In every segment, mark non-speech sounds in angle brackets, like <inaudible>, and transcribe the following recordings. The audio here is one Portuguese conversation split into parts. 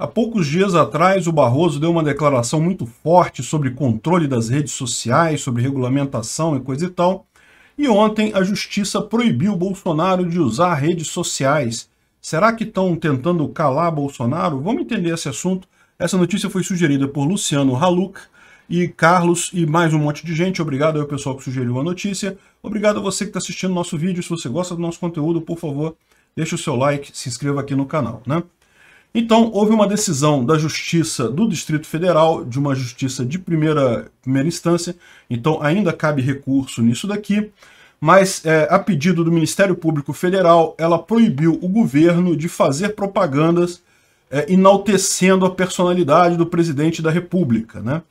Há poucos dias atrás, o Barroso deu uma declaração muito forte sobre controle das redes sociais, sobre regulamentação e coisa e tal. E ontem a justiça proibiu Bolsonaro de usar redes sociais. Será que estão tentando calar Bolsonaro? Vamos entender esse assunto. Essa notícia foi sugerida por Luciano Haluk e Carlos e mais um monte de gente. Obrigado ao pessoal que sugeriu a notícia. Obrigado a você que está assistindo nosso vídeo. Se você gosta do nosso conteúdo, por favor, deixe o seu like, se inscreva aqui no canal, né? Então, houve uma decisão da Justiça do Distrito Federal, de uma justiça de primeira, primeira instância, então ainda cabe recurso nisso daqui, mas é, a pedido do Ministério Público Federal, ela proibiu o governo de fazer propagandas é, enaltecendo a personalidade do presidente da República, né?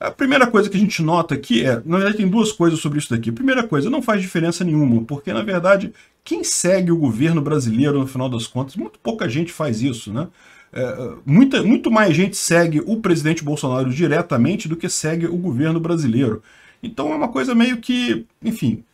A primeira coisa que a gente nota aqui é, na verdade tem duas coisas sobre isso daqui. A primeira coisa, não faz diferença nenhuma, porque na verdade quem segue o governo brasileiro, no final das contas? Muito pouca gente faz isso, né? É, muita, muito mais gente segue o presidente Bolsonaro diretamente do que segue o governo brasileiro. Então é uma coisa meio que, enfim,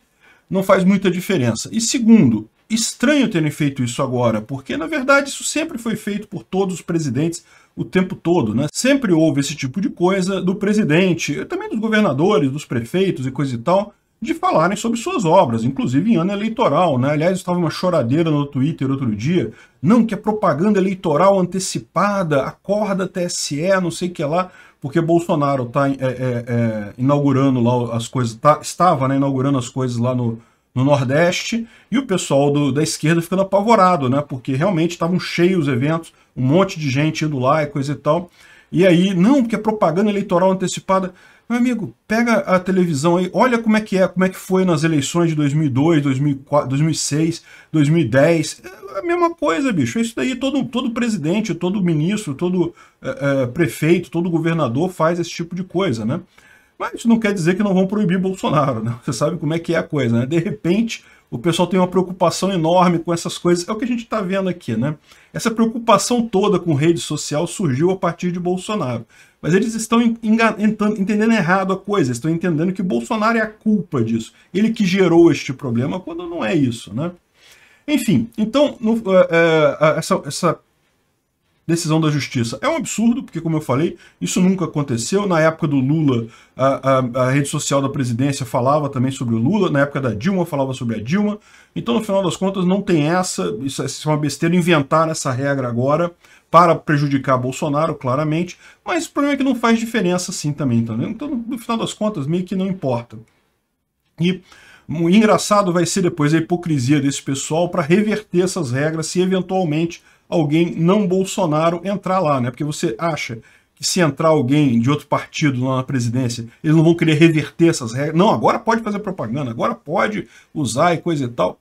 não faz muita diferença. E segundo, estranho terem feito isso agora, porque na verdade isso sempre foi feito por todos os presidentes o tempo todo, né? Sempre houve esse tipo de coisa do presidente, também dos governadores, dos prefeitos e coisa e tal de falarem sobre suas obras, inclusive em ano eleitoral. Né? Aliás, estava uma choradeira no Twitter outro dia, não que é propaganda eleitoral antecipada, acorda TSE, não sei o que lá, porque Bolsonaro está é, é, é, inaugurando lá as coisas, tá, estava né, inaugurando as coisas lá no, no Nordeste, e o pessoal do, da esquerda ficando apavorado, né? Porque realmente estavam cheios os eventos, um monte de gente indo lá e coisa e tal. E aí, não, porque é propaganda eleitoral antecipada. Meu amigo, pega a televisão aí, olha como é que é, como é que foi nas eleições de 2002, 2004, 2006, 2010. É a mesma coisa, bicho. É isso daí todo, todo presidente, todo ministro, todo é, é, prefeito, todo governador faz esse tipo de coisa, né? Mas isso não quer dizer que não vão proibir Bolsonaro, né? Você sabe como é que é a coisa, né? De repente, o pessoal tem uma preocupação enorme com essas coisas. É o que a gente está vendo aqui, né? Essa preocupação toda com rede social surgiu a partir de Bolsonaro. Mas eles estão entendendo errado a coisa, estão entendendo que Bolsonaro é a culpa disso. Ele que gerou este problema, quando não é isso, né? Enfim, então, no, é, é essa, essa decisão da justiça. É um absurdo, porque, como eu falei, isso nunca aconteceu. Na época do Lula, a, a, a, rede social da presidência falava também sobre o Lula, na época da Dilma falava sobre a Dilma. Então, no final das contas, não tem essa, isso, é uma besteira, inventar essa regra agora para prejudicar Bolsonaro, claramente. Mas o problema é que não faz diferença assim também, tá vendo? Então, no final das contas, meio que não importa. E o engraçado vai ser depois a hipocrisia desse pessoal para reverter essas regras se eventualmente alguém não Bolsonaro entrar lá, né? Porque você acha que se entrar alguém de outro partido lá na presidência, eles não vão querer reverter essas regras. Não, agora pode fazer propaganda, agora pode usar e coisa e tal.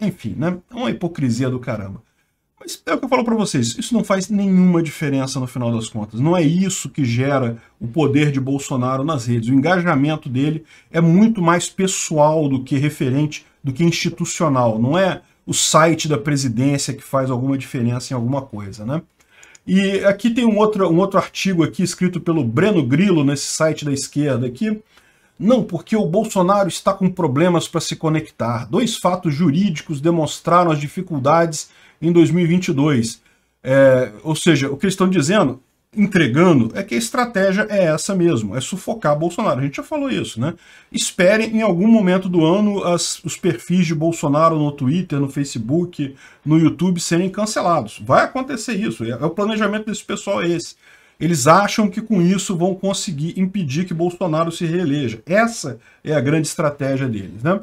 Enfim, né? É uma hipocrisia do caramba. Mas é o que eu falo para vocês, isso não faz nenhuma diferença no final das contas. Não é isso que gera o poder de Bolsonaro nas redes. O engajamento dele é muito mais pessoal do que referente, do que institucional. Não é o site da presidência que faz alguma diferença em alguma coisa, né? E aqui tem um outro, um outro artigo aqui escrito pelo Breno Grillo nesse site da esquerda aqui. Não, porque o Bolsonaro está com problemas para se conectar. Dois fatos jurídicos demonstraram as dificuldades em 2022. É, ou seja, o que eles estão dizendo entregando é que a estratégia é essa mesmo, é sufocar Bolsonaro. A gente já falou isso, né? Esperem em algum momento do ano as, os perfis de Bolsonaro no Twitter, no Facebook, no YouTube serem cancelados. Vai acontecer isso, é, é o planejamento desse pessoal é esse. Eles acham que com isso vão conseguir impedir que Bolsonaro se reeleja. Essa é a grande estratégia deles, né?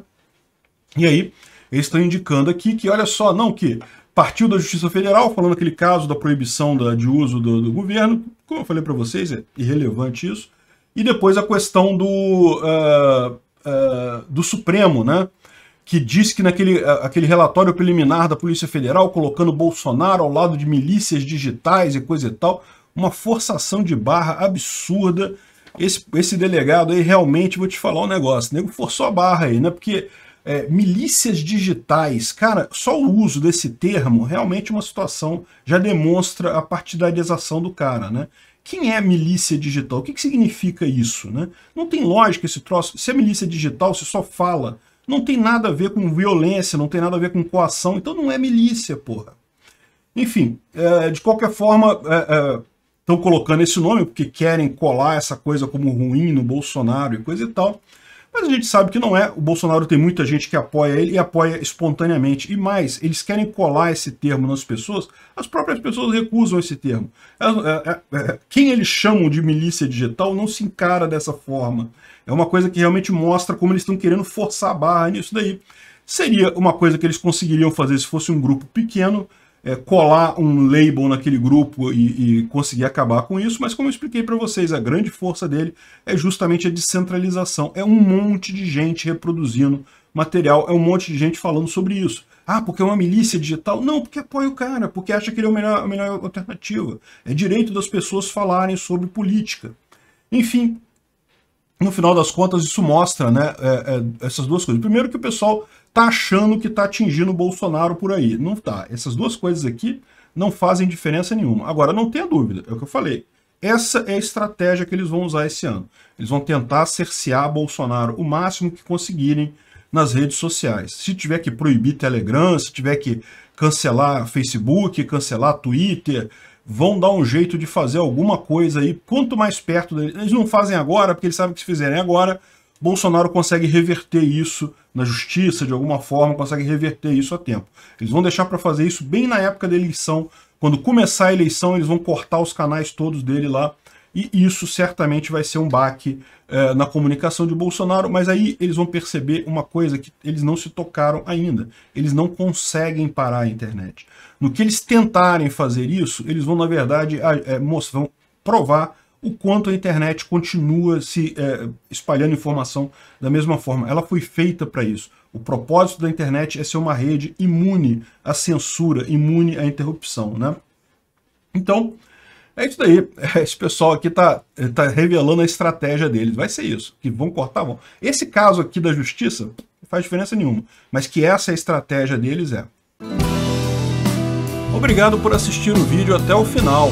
E aí, eles estão indicando aqui que, olha só, não que partiu da Justiça Federal, falando aquele caso da proibição da, de uso do, do governo, como eu falei para vocês, é irrelevante isso, e depois a questão do, uh, uh, do Supremo, né? que diz que naquele uh, aquele relatório preliminar da Polícia Federal, colocando Bolsonaro ao lado de milícias digitais e coisa e tal, uma forçação de barra absurda. Esse, esse delegado aí realmente, vou te falar um negócio, nego forçou a barra aí, né? Porque é, milícias digitais, cara, só o uso desse termo realmente uma situação já demonstra a partidarização do cara, né? Quem é milícia digital? O que, que significa isso, né? Não tem lógica esse troço. Se é milícia digital, se só fala, não tem nada a ver com violência, não tem nada a ver com coação, então não é milícia, porra. Enfim, é, de qualquer forma, estão é, é colocando esse nome porque querem colar essa coisa como ruim no Bolsonaro e coisa e tal. Mas a gente sabe que não é. O Bolsonaro tem muita gente que apoia ele e apoia espontaneamente. E mais, eles querem colar esse termo nas pessoas, as próprias pessoas recusam esse termo. É, é, é, quem eles chamam de milícia digital não se encara dessa forma. É uma coisa que realmente mostra como eles estão querendo forçar a barra nisso daí. Seria uma coisa que eles conseguiriam fazer se fosse um grupo pequeno, é, colar um label naquele grupo e, e, conseguir acabar com isso, mas como eu expliquei para vocês, a grande força dele é justamente a descentralização. É um monte de gente reproduzindo material, é um monte de gente falando sobre isso. Ah, porque é uma milícia digital? Não, porque apoia o cara, porque acha que ele é a melhor, a melhor alternativa. É direito das pessoas falarem sobre política. Enfim, no final das contas, isso mostra né, é, é, essas duas coisas. Primeiro que o pessoal tá achando que tá atingindo o Bolsonaro por aí. Não tá. Essas duas coisas aqui não fazem diferença nenhuma. Agora, não tenha dúvida, é o que eu falei. Essa é a estratégia que eles vão usar esse ano. Eles vão tentar cercear Bolsonaro o máximo que conseguirem nas redes sociais. Se tiver que proibir Telegram, se tiver que cancelar Facebook, cancelar Twitter, vão dar um jeito de fazer alguma coisa aí, quanto mais perto deles. Eles não fazem agora, porque eles sabem que se fizerem agora, Bolsonaro consegue reverter isso na justiça, de alguma forma, consegue reverter isso a tempo. Eles vão deixar para fazer isso bem na época da eleição. Quando começar a eleição, eles vão cortar os canais todos dele lá. E isso certamente vai ser um baque eh, na comunicação de Bolsonaro, mas aí eles vão perceber uma coisa que eles não se tocaram ainda. Eles não conseguem parar a internet. No que eles tentarem fazer isso, eles vão, na verdade, é, é, vão provar o quanto a internet continua se é, espalhando informação da mesma forma. Ela foi feita para isso. O propósito da internet é ser uma rede imune à censura, imune à interrupção. Né? Então, é isso daí. <laughs> Esse pessoal aqui está tá revelando a estratégia deles. Vai ser isso. Que vão cortar, vão. Esse caso aqui da justiça não faz diferença nenhuma. Mas que essa é a estratégia deles é. Obrigado por assistir o vídeo até o final.